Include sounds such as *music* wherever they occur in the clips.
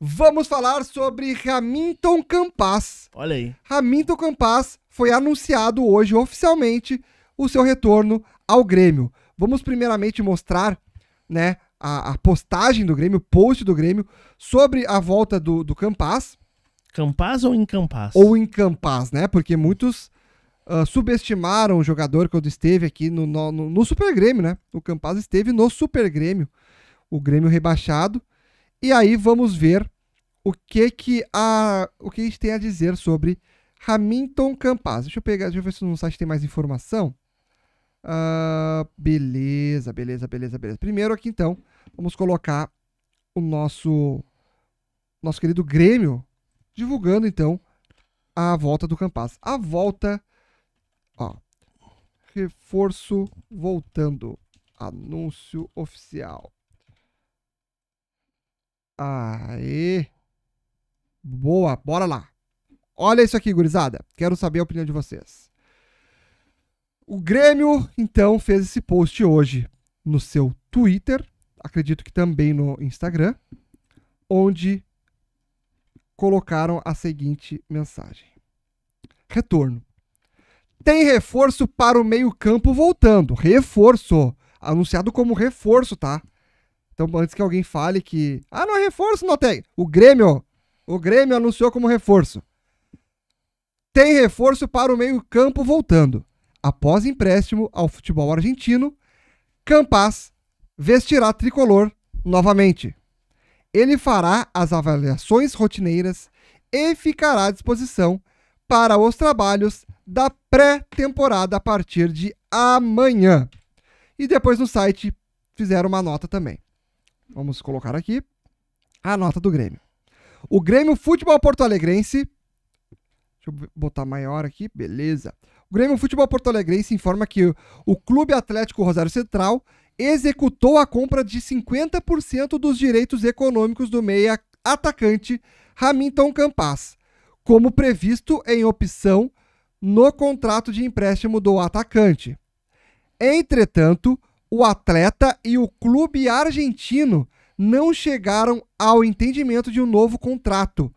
vamos falar sobre Hamilton Campas. Olha aí. Hamilton Campas foi anunciado hoje oficialmente o seu retorno ao Grêmio. Vamos primeiramente mostrar, né, a, a postagem do Grêmio, o post do Grêmio sobre a volta do, do Campas. Campas ou encampas? Ou encampas, né? Porque muitos uh, subestimaram o jogador quando esteve aqui no, no, no Super Grêmio, né? O Campas esteve no Super Grêmio, o Grêmio rebaixado. E aí vamos ver o que que a o que a gente tem a dizer sobre Hamilton Campaz. Deixa eu pegar, deixa eu ver se no site tem mais informação. Uh, beleza, beleza, beleza, beleza. Primeiro aqui então, vamos colocar o nosso nosso querido Grêmio divulgando então a volta do Campaz, A volta ó, reforço voltando. Anúncio oficial. Aê. Boa, bora lá. Olha isso aqui, gurizada. Quero saber a opinião de vocês. O Grêmio, então, fez esse post hoje no seu Twitter, acredito que também no Instagram, onde colocaram a seguinte mensagem: Retorno. Tem reforço para o meio-campo voltando. Reforço. Anunciado como reforço, tá? Então, antes que alguém fale que. Ah, não é reforço, tem O Grêmio! O Grêmio anunciou como reforço. Tem reforço para o meio-campo voltando. Após empréstimo ao futebol argentino, Campas vestirá tricolor novamente. Ele fará as avaliações rotineiras e ficará à disposição para os trabalhos da pré-temporada a partir de amanhã. E depois no site fizeram uma nota também. Vamos colocar aqui a nota do Grêmio. O Grêmio Futebol Porto Alegrense. Deixa eu botar maior aqui, beleza. O Grêmio Futebol Porto Alegrense informa que o, Clube Atlético Rosário Central executou a compra de 50% dos direitos econômicos do meia atacante Hamilton Campas, como previsto em opção no contrato de empréstimo do atacante. Entretanto, o atleta e o clube argentino não chegaram ao entendimento de um novo contrato.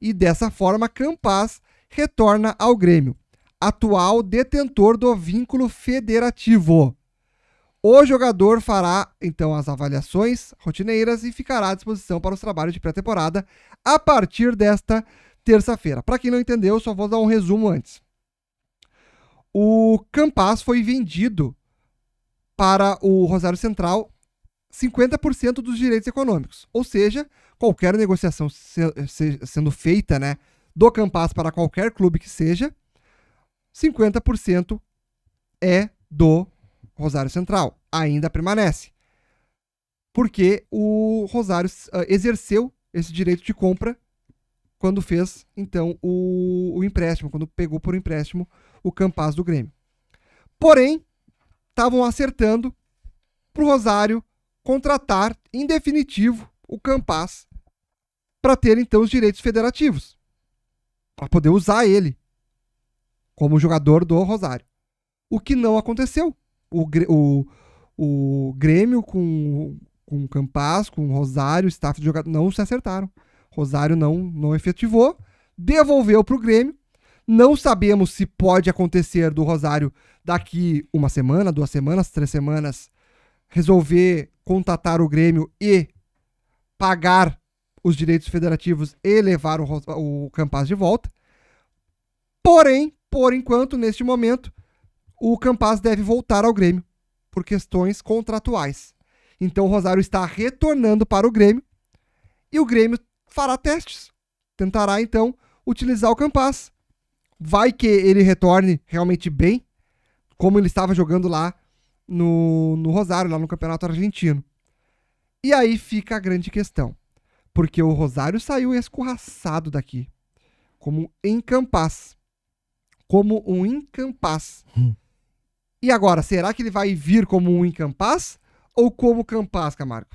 E dessa forma, Campas retorna ao Grêmio, atual detentor do vínculo federativo. O jogador fará então as avaliações rotineiras e ficará à disposição para os trabalhos de pré-temporada a partir desta terça-feira. Para quem não entendeu, só vou dar um resumo antes. O Campas foi vendido para o Rosário Central 50% dos direitos econômicos. Ou seja, qualquer negociação se, se, sendo feita né, do Campas para qualquer clube que seja, 50% é do Rosário Central. Ainda permanece. Porque o Rosário uh, exerceu esse direito de compra quando fez, então, o, o empréstimo, quando pegou por empréstimo o Campas do Grêmio. Porém, estavam acertando para o Rosário contratar, em definitivo, o Campas para ter então os direitos federativos, para poder usar ele como jogador do Rosário. O que não aconteceu. O, o, o Grêmio com, com o Campas, com o Rosário, o staff de jogador, não se acertaram. Rosário não, não efetivou, devolveu para o Grêmio não sabemos se pode acontecer do Rosário daqui uma semana, duas semanas, três semanas, resolver contatar o Grêmio e pagar os direitos federativos e levar o, o Campaz de volta. Porém, por enquanto, neste momento, o Campaz deve voltar ao Grêmio por questões contratuais. Então o Rosário está retornando para o Grêmio e o Grêmio fará testes. Tentará então utilizar o Campaz Vai que ele retorne realmente bem, como ele estava jogando lá no, no Rosário, lá no Campeonato Argentino. E aí fica a grande questão. Porque o Rosário saiu escorraçado daqui. Como um encampaz. Como um encampaz. Hum. E agora, será que ele vai vir como um encampaz? Ou como campaz, Camargo?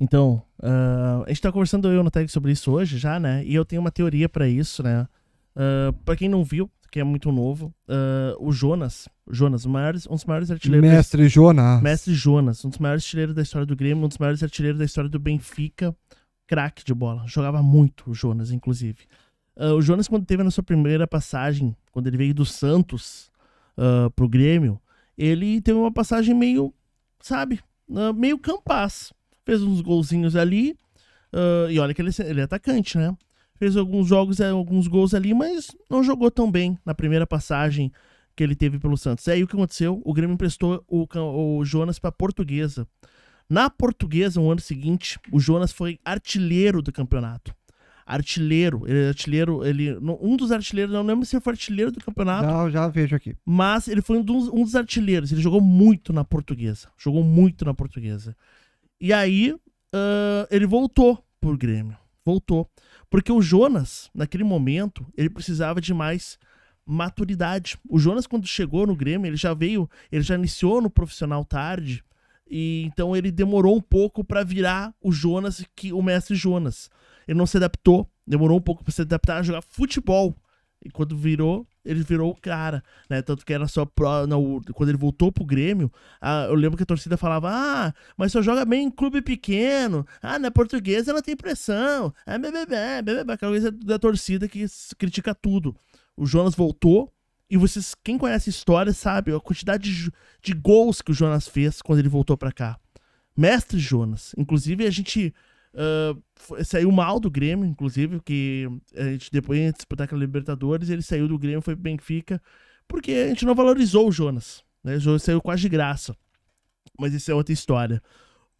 Então, uh, a gente tá conversando eu no Tag sobre isso hoje já, né? E eu tenho uma teoria para isso, né? Ah, para quem não viu, que é muito novo, uh, o Jonas, Jonas, maiores, um dos maiores artilheiros. Mestre da... Jonas. Mestre Jonas, um dos maiores artilheiros da história do Grêmio, um dos maiores artilheiros da história do Benfica. Craque de bola. Jogava muito o Jonas, inclusive. Uh, o Jonas, quando teve na sua primeira passagem, quando ele veio do Santos uh, pro Grêmio, ele teve uma passagem meio, sabe, uh, meio campaz. Fez uns golzinhos ali. e olha que ele, é, ele é atacante, né? fez alguns jogos, é, alguns gols ali, mas não jogou tão bem na primeira passagem que ele teve pelo Santos. É, e aí o que aconteceu, o Grêmio emprestou o, o Jonas para Portuguesa. Na Portuguesa, no ano seguinte, o Jonas foi artilheiro do campeonato. Artilheiro, ele é artilheiro, ele um dos artilheiros, não lembro se foi artilheiro do campeonato. Não, já vejo aqui. Mas ele foi um dos, um dos artilheiros, ele jogou muito na Portuguesa, jogou muito na Portuguesa. E aí, uh, ele voltou pro Grêmio voltou. Porque o Jonas, naquele momento, ele precisava de mais maturidade. O Jonas, quando chegou no Grêmio, ele já veio, ele já iniciou no profissional tarde. E então ele demorou um pouco para virar o Jonas que o mestre Jonas. Ele não se adaptou, demorou um pouco para se adaptar a jogar futebol. E quando virou, ele virou o cara, né? Tanto que era só pro, quando ele voltou pro Grêmio, a, eu lembro que a torcida falava: "Ah, mas só joga bem em clube pequeno. Ah, na é portuguesa ela tem pressão. é bebê, bebê, aquela coisa da torcida que critica tudo. O Jonas voltou e vocês, quem conhece a história sabe a quantidade de, de gols que o Jonas fez quando ele voltou para cá. Mestre Jonas. Inclusive a gente Uh, saiu mal do Grêmio, inclusive, que a gente, depois de disputar aquela Libertadores, ele saiu do Grêmio, foi pro Benfica, porque a gente não valorizou o Jonas. Né? O Jonas saiu quase de graça. Mas isso é outra história.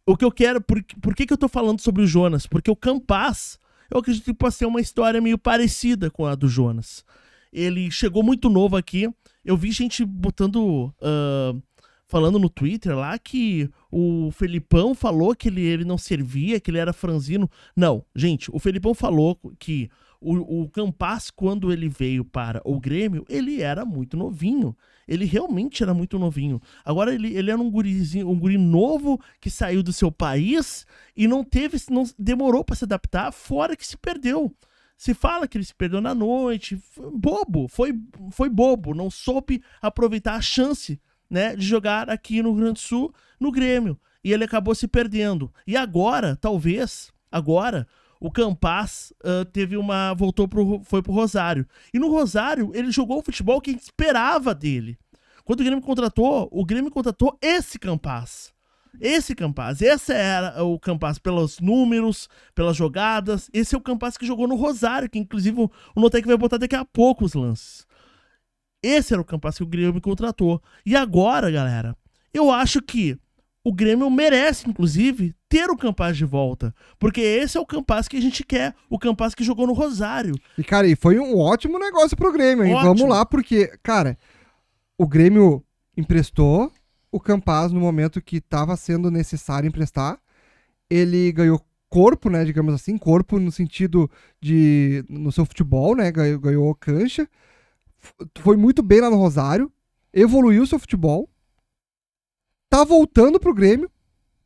O que eu quero, por, por que, que eu tô falando sobre o Jonas? Porque o Campas, eu acredito que pode ser uma história meio parecida com a do Jonas. Ele chegou muito novo aqui. Eu vi gente botando. Uh, falando no Twitter lá que o Felipão falou que ele, ele não servia, que ele era franzino. Não, gente, o Felipão falou que o, o Campas, quando ele veio para o Grêmio, ele era muito novinho. Ele realmente era muito novinho. Agora ele, ele era um gurizinho, um guri novo que saiu do seu país e não teve, não demorou para se adaptar, fora que se perdeu. Se fala que ele se perdeu na noite, foi bobo, foi, foi bobo, não soube aproveitar a chance né, de jogar aqui no Rio Grande do Sul no Grêmio. E ele acabou se perdendo. E agora, talvez, agora, o Campaz uh, teve uma. voltou pro. foi pro Rosário. E no Rosário, ele jogou o futebol que a gente esperava dele. Quando o Grêmio contratou, o Grêmio contratou esse Campaz. Esse Campaz. Esse era o Campaz pelos números, pelas jogadas. Esse é o Campaz que jogou no Rosário, que inclusive o Notec vai botar daqui a pouco os lances. Esse era o Campas que o Grêmio me contratou. E agora, galera, eu acho que o Grêmio merece, inclusive, ter o Campas de volta. Porque esse é o Campas que a gente quer, o Campas que jogou no Rosário. E, cara, e foi um ótimo negócio pro Grêmio, hein? Ótimo. Vamos lá, porque, cara, o Grêmio emprestou o Campas no momento que estava sendo necessário emprestar. Ele ganhou corpo, né, digamos assim, corpo no sentido de no seu futebol, né, ganhou, ganhou cancha foi muito bem lá no Rosário, evoluiu seu futebol, tá voltando pro Grêmio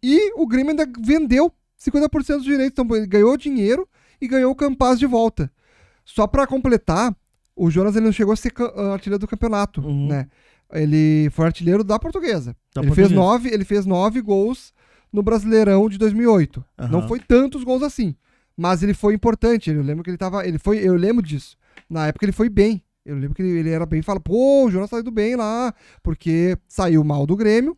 e o Grêmio ainda vendeu 50% dos direitos, então ele ganhou dinheiro e ganhou o Campaz de volta. Só para completar, o Jonas ele não chegou a ser ah, artilheiro do campeonato, uhum. né? Ele foi artilheiro da portuguesa. Da ele, Fez nove, ele fez nove gols no Brasileirão de 2008. Uhum. Não foi tantos gols assim, mas ele foi importante. Eu lembro que ele tava, ele foi, eu lembro disso. Na época ele foi bem. Eu lembro que ele era bem e fala, pô, o Jonas tá indo bem lá, porque saiu mal do Grêmio.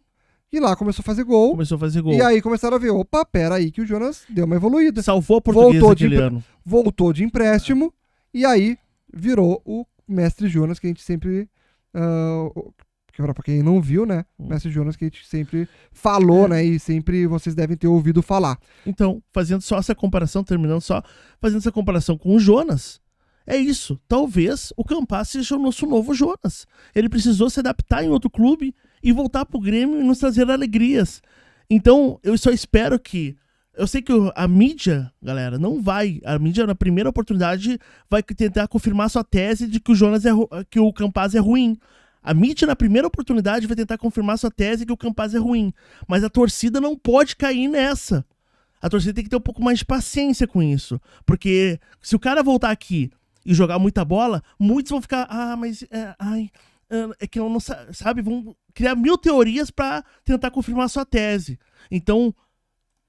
E lá começou a fazer gol. Começou a fazer gol. E aí começaram a ver, opa, pera aí que o Jonas deu uma evoluída. Salvou a portuguesa voltou de ano. Voltou de empréstimo e aí virou o mestre Jonas que a gente sempre uh, pra quem não viu, né? Hum. Mestre Jonas que a gente sempre falou, é. né? E sempre vocês devem ter ouvido falar. Então, fazendo só essa comparação, terminando só, fazendo essa comparação com o Jonas, é isso. Talvez o Campas seja o nosso novo Jonas. Ele precisou se adaptar em outro clube e voltar pro Grêmio e nos trazer alegrias. Então, eu só espero que. Eu sei que a mídia, galera, não vai. A mídia, na primeira oportunidade, vai tentar confirmar sua tese de que o Jonas é que o Campaz é ruim. A mídia, na primeira oportunidade, vai tentar confirmar sua tese que o Campaz é ruim. Mas a torcida não pode cair nessa. A torcida tem que ter um pouco mais de paciência com isso. Porque se o cara voltar aqui e jogar muita bola, muitos vão ficar, ah, mas é, ai, é, é que eu não sabe, vão criar mil teorias para tentar confirmar a sua tese. Então,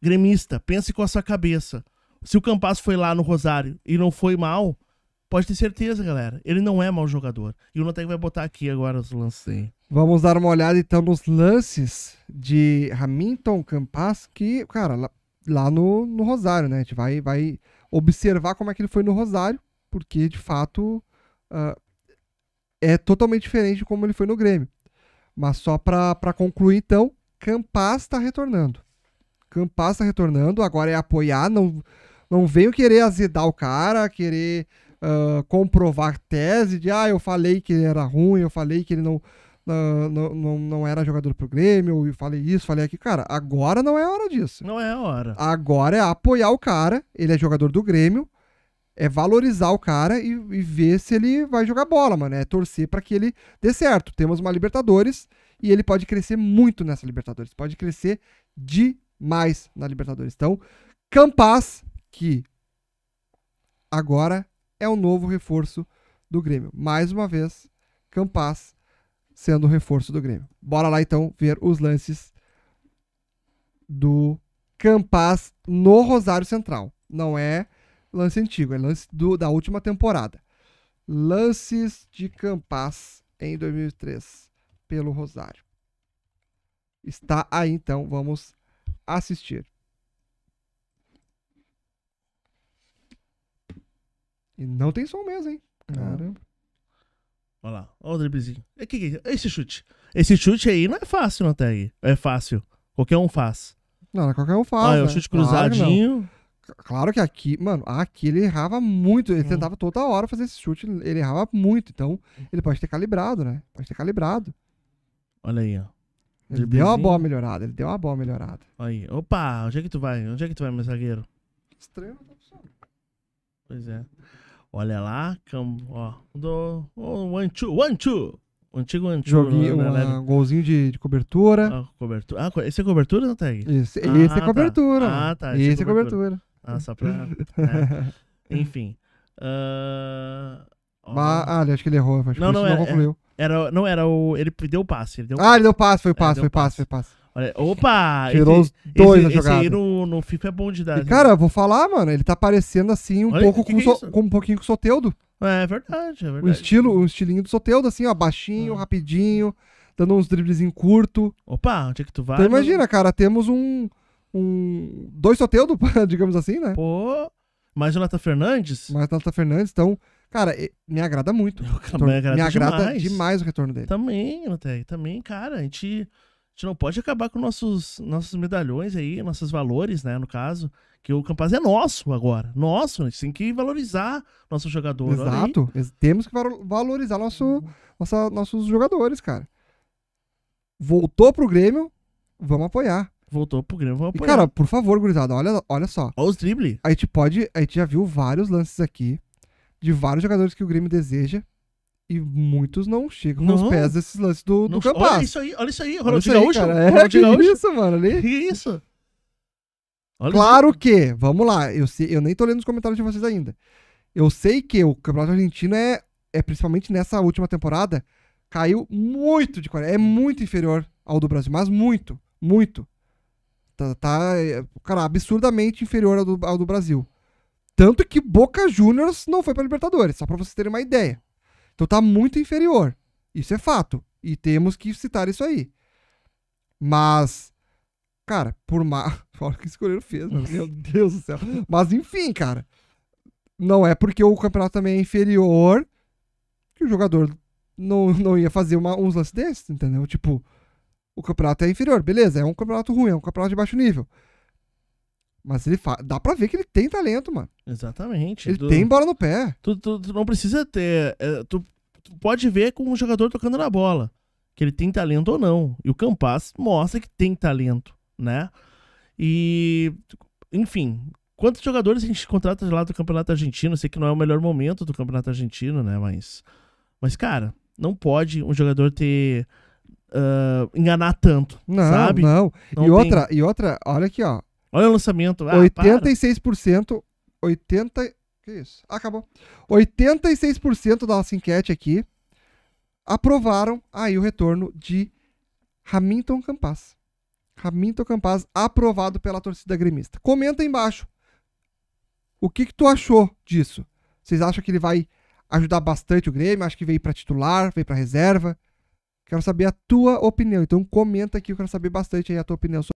gremista, pense com a sua cabeça. Se o Campasso foi lá no Rosário e não foi mal, pode ter certeza, galera. Ele não é mau jogador. E o Notec vai botar aqui agora os lances aí. Vamos dar uma olhada então nos lances de Hamilton Campas, que, cara, lá, lá no, no Rosário, né? A gente vai, vai observar como é que ele foi no Rosário porque de fato uh, é totalmente diferente de como ele foi no Grêmio. Mas só para concluir, então, Campas está retornando. Campas está retornando, agora é apoiar, não, não venho querer azedar o cara, querer uh, comprovar tese de, ah, eu falei que ele era ruim, eu falei que ele não, ah, não, não, não era jogador pro Grêmio, eu falei isso, falei aqui. Cara, agora não é hora disso. Não é hora. Agora é apoiar o cara, ele é jogador do Grêmio, é valorizar o cara e, e, ver se ele vai jogar bola, mano. É torcer para que ele dê certo. Temos uma Libertadores e ele pode crescer muito nessa Libertadores. Pode crescer demais na Libertadores. Então, Campas, que agora é o novo reforço do Grêmio. Mais uma vez, Campas sendo o reforço do Grêmio. Bora lá então ver os lances do Campas no Rosário Central. Não é lance antigo, é lance do, da última temporada. Lances de Campas em 2003 pelo Rosário. Está aí então, vamos assistir. E não tem som mesmo, hein? Caramba. Olha lá, olha o driblezinho. É? Esse chute. Esse chute aí não é fácil, não, até aí. É fácil. Qualquer um faz. Não, é qualquer um faz. Ah, é o né? chute cruzadinho. Claro Claro que aqui, mano, aqui ele errava muito. Ele hum. tentava toda hora fazer esse chute, ele errava muito. Então, hum. ele pode ter calibrado, né? Pode ter calibrado. Olha aí, ó. Ele deu uma boa melhorada, ele deu uma boa melhorada. Aí, opa, onde é que tu vai? Onde é que tu vai, meu zagueiro? Estranho, não tá funcionando. Pois é. Olha lá, cam... ó. Do... Oh, one, two, one, two. O antigo antigo. Joguinho, né, um golzinho de, de cobertura. Ah, cobertura. Ah, esse é cobertura, não tem? Esse, ah, esse é cobertura. Tá. Ah, tá. Ah, tá esse, é esse é cobertura. cobertura. Ah, só pra. *laughs* Né? Enfim. Uh... Mas, ah, acho que ele errou. Acho não, que não, era, não é, é, concluiu. Era, não, era o. Ele deu o passe. Ele deu ah, ele deu passe, foi é, passe, foi passe, foi passe. Olha, opa! *laughs* Tirou esse, os dois esse, na jogada. Esse aí no, no FIFA é bom de dar. E, cara, vou falar, mano, ele tá parecendo assim um Olha, pouco que com, que é com, um pouquinho com o Soteudo. É, é verdade, é verdade. O estilo, o estilinho do Soteudo, assim, ó, baixinho, ah. rapidinho, dando uns driblezinhos curto. Opa, onde é que tu vai? Então imagina, cara, temos um um dois Soteudo, *laughs* digamos assim, né? Pô, mais Jonathan Fernandes? Mais Jonathan Fernandes, então, cara, me agrada muito. Eu, retorno, me agrada, me agrada demais. demais. o retorno dele. Também, Noteg, também, cara, a gente, a gente não pode acabar com nossos, nossos medalhões aí, nossos valores, né, no caso. Que o Campaz é nosso agora. Nosso, a gente tem que valorizar nosso jogador. Exato. Temos que valorizar nosso, nossa, nossos jogadores, cara. Voltou pro Grêmio, vamos apoiar voltou pro Grêmio. Vamos e, apoiar. cara, por favor, gurizada, olha, olha só. Olha os dribles. A gente pode. A gente já viu vários lances aqui de vários jogadores que o Grêmio deseja. E muitos não chegam não. nos pés desses lances do, do Campas. Olha isso aí, olha isso aí, Ronaldinho Gaúcho. Cara, é, que Gaúcho. isso, mano, ali. Que isso. Olha claro isso. que, vamos lá, eu, sei, eu nem tô lendo os comentários de vocês ainda. Eu sei que o Campeonato Argentino é, é principalmente nessa última temporada, caiu muito de qualidade. É muito inferior ao do Brasil, mas muito, muito. Tá, tá cara, absurdamente inferior ao do, ao do Brasil. Tanto que Boca Juniors não foi para Libertadores, só para vocês terem uma ideia. Então tá muito inferior. Isso é fato. E temos que citar isso aí. Mas, cara, por mais. *laughs* Olha o que esse goleiro fez, mano. Né? meu Deus do céu. Mas enfim, cara. Não é porque o campeonato também é inferior que o jogador não, não ia fazer uma, uns lances desses, entendeu? Tipo, o campeonato é inferior, beleza, é um campeonato ruim, é um campeonato de baixo nível. Mas ele fa... dá pra ver que ele tem talento, mano. Exatamente. Ele tem bola no pé. Tu, tu, tu não precisa ter. É, tu, pode ver com o jogador tocando na bola. Que ele tem talento ou não. E o Campas mostra que tem talento, né? E. Enfim. Quantos jogadores a gente contrata lá do Campeonato Argentino? sei que não é o melhor momento do Campeonato Argentino, né? Mas. Mas, cara, não pode um jogador ter uh, enganar tanto, não, sabe? Não, não. E tem... outra, e outra, olha aqui, ó. Olha o lançamento. Ah, 86%, para. 80, que isso? Acabou. 86% da nossa enquete aqui aprovaram aí o retorno de Hamilton Campas. Hamilton Campas aprovado pela torcida gremista. Comenta aí embaixo. O que, que tu achou disso? Vocês acham que ele vai ajudar bastante o Grêmio? Acho que veio para titular, veio para reserva. Quero saber a tua opinião. Então comenta aqui, eu quero saber bastante aí a tua opinião sobre